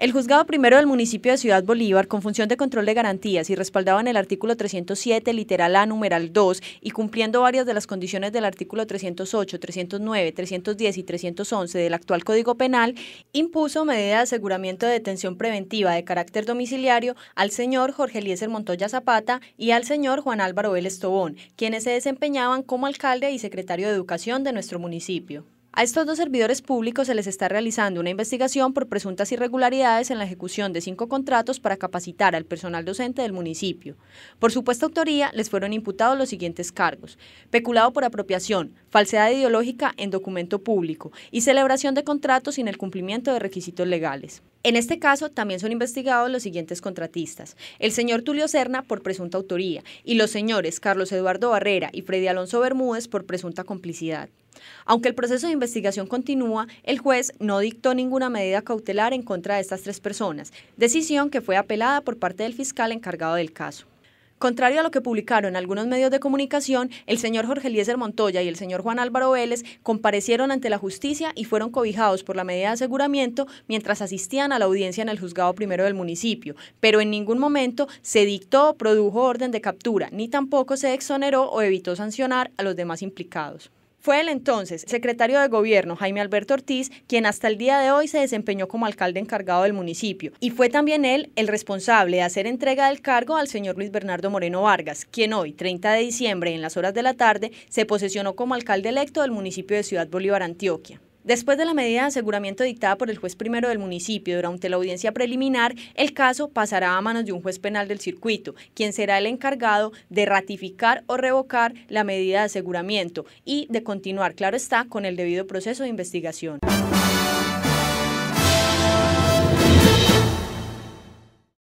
El juzgado primero del municipio de Ciudad Bolívar, con función de control de garantías y respaldado en el artículo 307, literal A, numeral 2, y cumpliendo varias de las condiciones del artículo 308, 309, 310 y 311 del actual Código Penal, impuso medida de aseguramiento de detención preventiva de carácter domiciliario al señor Jorge Eliezer Montoya Zapata y al señor Juan Álvaro Vélez Estobón, quienes se desempeñaban como alcalde y secretario de Educación de nuestro municipio. A estos dos servidores públicos se les está realizando una investigación por presuntas irregularidades en la ejecución de cinco contratos para capacitar al personal docente del municipio. Por supuesta autoría, les fueron imputados los siguientes cargos. Peculado por apropiación, falsedad ideológica en documento público y celebración de contratos sin el cumplimiento de requisitos legales. En este caso también son investigados los siguientes contratistas, el señor Tulio Cerna por presunta autoría y los señores Carlos Eduardo Barrera y Freddy Alonso Bermúdez por presunta complicidad. Aunque el proceso de investigación continúa, el juez no dictó ninguna medida cautelar en contra de estas tres personas, decisión que fue apelada por parte del fiscal encargado del caso. Contrario a lo que publicaron algunos medios de comunicación, el señor Jorge Eliezer Montoya y el señor Juan Álvaro Vélez comparecieron ante la justicia y fueron cobijados por la medida de aseguramiento mientras asistían a la audiencia en el juzgado primero del municipio, pero en ningún momento se dictó o produjo orden de captura, ni tampoco se exoneró o evitó sancionar a los demás implicados. Fue el entonces secretario de Gobierno Jaime Alberto Ortiz quien hasta el día de hoy se desempeñó como alcalde encargado del municipio y fue también él el responsable de hacer entrega del cargo al señor Luis Bernardo Moreno Vargas, quien hoy, 30 de diciembre, en las horas de la tarde, se posesionó como alcalde electo del municipio de Ciudad Bolívar, Antioquia. Después de la medida de aseguramiento dictada por el juez primero del municipio durante la audiencia preliminar, el caso pasará a manos de un juez penal del circuito, quien será el encargado de ratificar o revocar la medida de aseguramiento y de continuar, claro está, con el debido proceso de investigación.